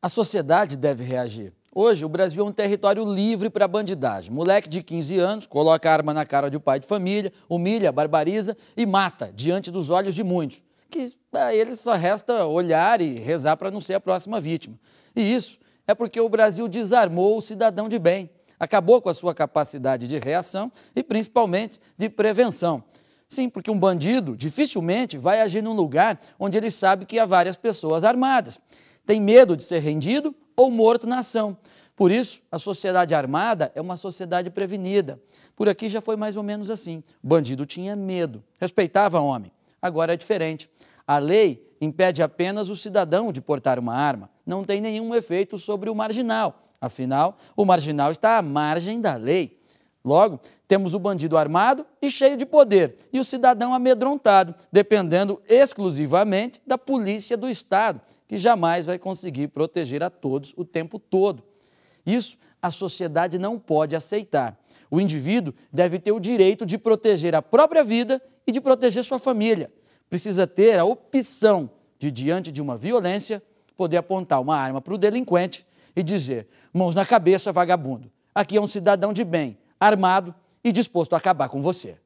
A sociedade deve reagir. Hoje, o Brasil é um território livre para a bandidagem. Moleque de 15 anos coloca a arma na cara de um pai de família, humilha, barbariza e mata diante dos olhos de muitos, que a ele só resta olhar e rezar para não ser a próxima vítima. E isso é porque o Brasil desarmou o cidadão de bem, acabou com a sua capacidade de reação e principalmente de prevenção. Sim, porque um bandido dificilmente vai agir num lugar onde ele sabe que há várias pessoas armadas tem medo de ser rendido ou morto na ação. Por isso, a sociedade armada é uma sociedade prevenida. Por aqui já foi mais ou menos assim. O bandido tinha medo, respeitava o homem. Agora é diferente. A lei impede apenas o cidadão de portar uma arma. Não tem nenhum efeito sobre o marginal. Afinal, o marginal está à margem da lei. Logo, temos o bandido armado e cheio de poder e o cidadão amedrontado, dependendo exclusivamente da polícia do Estado, que jamais vai conseguir proteger a todos o tempo todo. Isso a sociedade não pode aceitar. O indivíduo deve ter o direito de proteger a própria vida e de proteger sua família. Precisa ter a opção de, diante de uma violência, poder apontar uma arma para o delinquente e dizer: mãos na cabeça, vagabundo. Aqui é um cidadão de bem, armado e disposto a acabar com você.